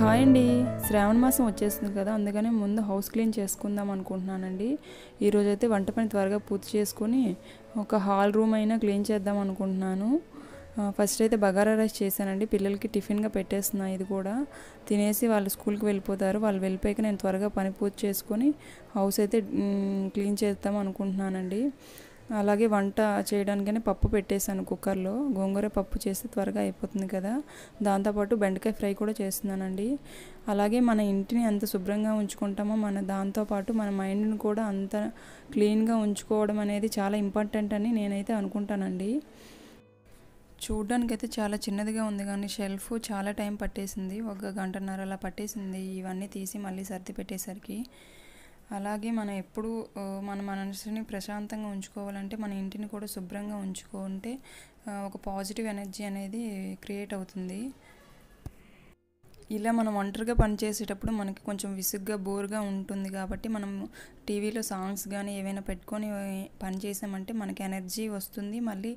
hi అండి శ్రావణ మాసం వచ్చేస్తుంది కదా అందుకనే ముందు హౌస్ క్లీన్ చేసుకుందాం అనుకుంటున్నానండి ఈరోజైతే వంట పని త్వరగా పూర్తి చేసుకొని ఒక హాల్ రూమ్ అయినా క్లీన్ చేద్దాం అనుకుంటున్నాను ఫస్ట్ అయితే బగారా రైస్ చేశానండి పిల్లలకి టిఫిన్గా పెట్టేస్తున్నాను ఇది కూడా తినేసి వాళ్ళు స్కూల్కి వెళ్ళిపోతారు వాళ్ళు వెళ్ళిపోయాక నేను త్వరగా పని పూర్తి చేసుకొని హౌస్ అయితే క్లీన్ చేద్దాం అనుకుంటున్నానండి అలాగే వంట చేయడానికనే పప్పు పెట్టేశాను కుక్కర్లో గోంగూర పప్పు చేస్తే త్వరగా అయిపోతుంది కదా దాంతోపాటు బెండకాయ ఫ్రై కూడా చేస్తున్నానండి అలాగే మన ఇంటిని ఎంత శుభ్రంగా ఉంచుకుంటామో మన దాంతోపాటు మన మైండ్ని కూడా అంత క్లీన్గా ఉంచుకోవడం అనేది చాలా ఇంపార్టెంట్ అని నేనైతే అనుకుంటానండి చూడ్డానికైతే చాలా చిన్నదిగా ఉంది కానీ షెల్ఫ్ చాలా టైం పట్టేసింది ఒక గంటన్నర అలా పట్టేసింది ఇవన్నీ తీసి మళ్ళీ సర్ది పెట్టేసరికి అలాగే మనం ఎప్పుడూ మన మనసుని ప్రశాంతంగా ఉంచుకోవాలంటే మన ఇంటిని కూడా శుభ్రంగా ఉంచుకుంటే ఒక పాజిటివ్ ఎనర్జీ అనేది క్రియేట్ అవుతుంది ఇలా మనం ఒంటరిగా పనిచేసేటప్పుడు మనకి కొంచెం విసుగ్గా బోర్గా ఉంటుంది కాబట్టి మనం టీవీలో సాంగ్స్ కానీ ఏవైనా పెట్టుకొని పని చేసామంటే మనకి ఎనర్జీ వస్తుంది మళ్ళీ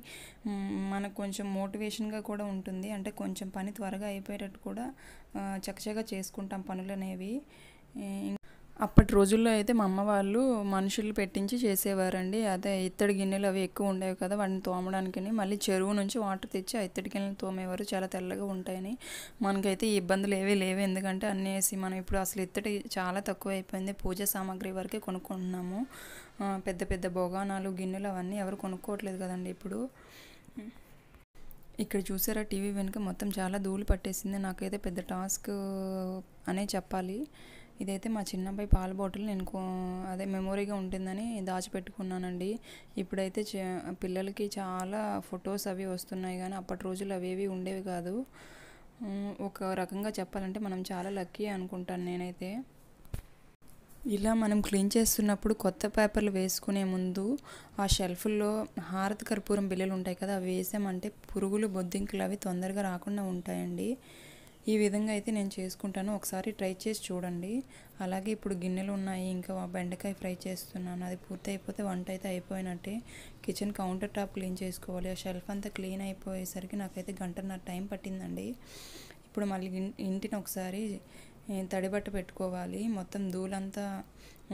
మనకు కొంచెం మోటివేషన్గా కూడా ఉంటుంది అంటే కొంచెం పని త్వరగా అయిపోయేటట్టు కూడా చక్కగా చేసుకుంటాం పనులు అనేవి అప్పటి రోజుల్లో అయితే మా అమ్మ వాళ్ళు మనుషులు పెట్టించి చేసేవారండి అదే ఇత్తడి గిన్నెలు అవి ఎక్కువ ఉండేవి కదా వాటిని తోమడానికని మళ్ళీ చెరువు నుంచి వాటర్ తెచ్చి ఆ ఇత్తడి గిన్నెలు తోమేవారు చాలా తెల్లగా ఉంటాయని మనకైతే ఈ ఇబ్బందులు ఏవీ లేవు ఎందుకంటే అన్నీ వేసి మనం ఇప్పుడు అసలు ఇత్తడి చాలా తక్కువ అయిపోయింది పూజ సామాగ్రి వరకే కొనుక్కుంటున్నాము పెద్ద పెద్ద భోగానాలు గిన్నెలు అవన్నీ ఎవరు కొనుక్కోవట్లేదు కదండి ఇప్పుడు ఇక్కడ చూసారా టీవీ వెనుక మొత్తం చాలా ధూళి పట్టేసింది నాకైతే పెద్ద టాస్క్ అనే చెప్పాలి ఇదైతే మా చిన్నబ్బాయి పాల బాటిల్ నేను అదే మెమొరీగా ఉంటుందని దాచిపెట్టుకున్నానండి ఇప్పుడైతే పిల్లలకి చాలా ఫొటోస్ అవి వస్తున్నాయి కానీ అప్పటి రోజులు అవేవి ఉండేవి కాదు ఒక రకంగా చెప్పాలంటే మనం చాలా లక్కీ అనుకుంటాను నేనైతే ఇలా మనం క్లీన్ చేస్తున్నప్పుడు కొత్త పేపర్లు వేసుకునే ముందు ఆ షెల్ఫ్లో హారతి కర్పూరం బిల్లలు ఉంటాయి కదా అవి వేసామంటే పురుగులు బొద్దింకలు అవి తొందరగా రాకుండా ఉంటాయండి ఈ విధంగా అయితే నేను చేసుకుంటాను ఒకసారి ట్రై చేసి చూడండి అలాగే ఇప్పుడు గిన్నెలు ఉన్నాయి ఇంకా బెండకాయ ఫ్రై చేస్తున్నాను అది పూర్తి అయిపోతే వంట అయితే అయిపోయినట్టే కిచెన్ కౌంటర్ టాప్ క్లీన్ చేసుకోవాలి ఆ షెల్ఫ్ అంతా క్లీన్ అయిపోయేసరికి నాకైతే గంటన్నర టైం పట్టిందండి ఇప్పుడు మళ్ళీ ఇంటిని ఒకసారి తడిబట్ట పెట్టుకోవాలి మొత్తం ధూళంతా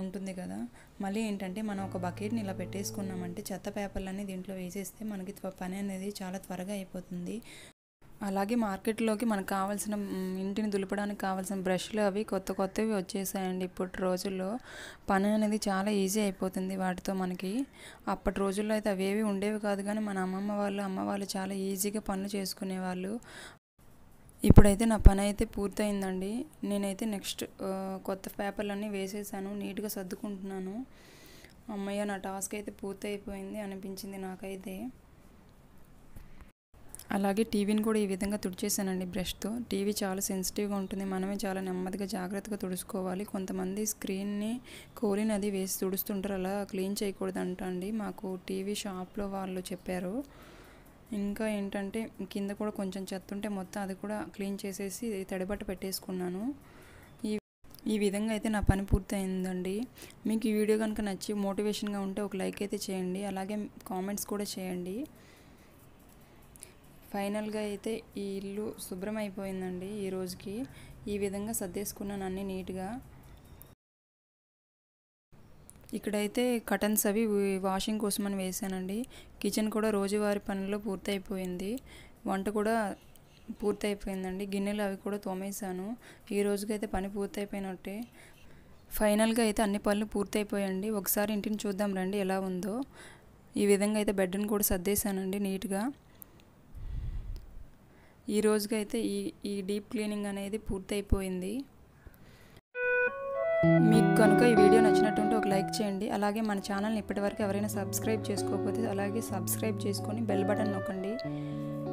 ఉంటుంది కదా మళ్ళీ ఏంటంటే మనం ఒక బకెట్ని ఇలా పెట్టేసుకున్నామంటే చెత్త పేపర్లన్నీ దీంట్లో వేసేస్తే మనకి పని అనేది చాలా త్వరగా అయిపోతుంది అలాగే మార్కెట్లోకి మనకు కావాల్సిన ఇంటిని దులపడానికి కావాల్సిన బ్రష్లు అవి కొత్త కొత్తవి వచ్చేసాయండి ఇప్పుడు రోజుల్లో పని అనేది చాలా ఈజీ అయిపోతుంది వాటితో మనకి అప్పటి రోజుల్లో అయితే అవేవి ఉండేవి కాదు కానీ మన అమ్మమ్మ వాళ్ళు అమ్మ వాళ్ళు చాలా ఈజీగా పనులు చేసుకునేవాళ్ళు ఇప్పుడైతే నా పని అయితే పూర్తయిందండి నేనైతే నెక్స్ట్ కొత్త పేపర్లన్నీ వేసేసాను నీట్గా సర్దుకుంటున్నాను అమ్మయ్య నా టాస్క్ అయితే పూర్తయిపోయింది అనిపించింది నాకైతే అలాగే టీవీని కూడా ఈ విధంగా తుడిచేసానండి బ్రష్తో టీవీ చాలా సెన్సిటివ్గా ఉంటుంది మనమే చాలా నెమ్మదిగా జాగ్రత్తగా తుడుచుకోవాలి కొంతమంది స్క్రీన్ని కోలిని అది వేసి తుడుస్తుంటారు అలా క్లీన్ చేయకూడదు అంటండి మాకు టీవీ షాప్లో వాళ్ళు చెప్పారు ఇంకా ఏంటంటే కింద కూడా కొంచెం చెత్త ఉంటే మొత్తం అది కూడా క్లీన్ చేసేసి తడిబట్ట పెట్టేసుకున్నాను ఈ ఈ విధంగా అయితే నా పని పూర్తయిందండి మీకు ఈ వీడియో కనుక నచ్చి మోటివేషన్గా ఉంటే ఒక లైక్ అయితే చేయండి అలాగే కామెంట్స్ కూడా చేయండి ఫైనల్గా అయితే ఈ ఇల్లు శుభ్రం అయిపోయిందండి ఈ రోజుకి ఈ విధంగా సర్దేసుకున్నాను అన్నీ నీట్గా ఇక్కడైతే కటన్స్ అవి వాషింగ్ కోసం అని వేసానండి కిచెన్ కూడా రోజువారి పనుల్లో పూర్తయిపోయింది వంట కూడా పూర్తయిపోయిందండి గిన్నెలు అవి కూడా తోమేశాను ఈ రోజుకైతే పని పూర్తయిపోయినట్టే ఫైనల్గా అయితే అన్ని పనులు పూర్తయిపోయాయండి ఒకసారి ఇంటిని చూద్దాం రండి ఎలా ఉందో ఈ విధంగా అయితే బెడ్ని కూడా సర్దేశానండి నీట్గా ఈ రోజుకైతే ఈ ఈ డీప్ క్లీనింగ్ అనేది పూర్తయిపోయింది మీకు కనుక ఈ వీడియో నచ్చినట్టుంటే ఒక లైక్ చేయండి అలాగే మన ఛానల్ని ఇప్పటివరకు ఎవరైనా సబ్స్క్రైబ్ చేసుకోకపోతే అలాగే సబ్స్క్రైబ్ చేసుకొని బెల్ బటన్ నొక్కండి